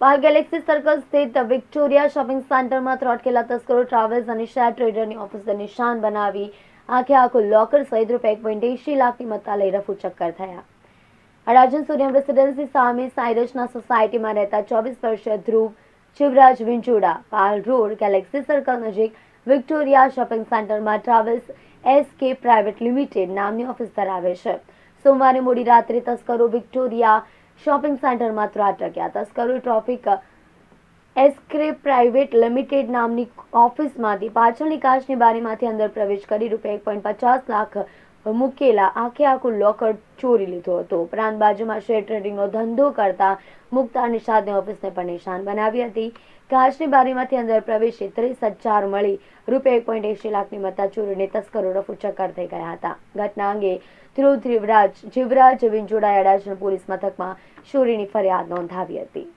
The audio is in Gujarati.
બાર ગેલેક્સી સર્કલ સ્થિત વિક્ટોરિયા શોપિંગ સેન્ટરમાં ત્રોટકેલા તસ્કરો ટ્રાવેલ્સ અને શેર ટ્રેડરની ઓફિસને નિશાન બનાવી આખે આખું લોકર સહિત રૂપિયા એક પોઈન્ટ એંશી લાખની મત્તા લઈ રફુ ચક્કર થયા અડાજન સોનિયમ રેસિડેન્સી સામે સાયરસના સોસાયટીમાં રહેતા ચોવીસ વર્ષીય Dhruv Shivraj Vinchuda Pal road galaxy circle નજીક વિક્ટોરિયા શોપિંગ સેન્ટરમાં ટ્રાવેલ્સ એસકે પ્રાઇવેટ લિમિટેડ નામની ઓફિસ ધરાવે છે સોમવારે મોડી રાત્રે તસ્કરો વિક્ટોરિયા શોપિંગ સેન્ટરમાં ત્રાટક્યા તસ્કરો ટ્રાફિક એસ્ક્રે પ્રાઇવેટ લિમિટેડ નામની ઓફિસમાંથી પાછળની કાચની બારીમાંથી અંદર પ્રવેશ કરી રૂપિયા એક પોઈન્ટ પચાસ લાખ મૂકેલા આખે આખું લોકર ચોરી લીધો હતો ઉપરાંત બાજુમાં શેર ટ્રેડિંગનો ધંધો કરતા મુક્તા નિષાદની ઓફિસને પણ નિશાન બનાવી હતી કાચની બારીમાંથી અંદર પ્રવેશી ત્રીસ હજાર મળી રૂપિયા એક પોઈન્ટ એંશી લાખની મત્તા ચોરીને તસ્કરો રફુ ચક્કર થઈ ગયા હતા ઘટના અંગે ધ્રુવ ધ્રીવરાજ જીવરાજ વિંજોડા એડાજણ પોલીસ મથકમાં ચોરીની ફરિયાદ નોંધાવી હતી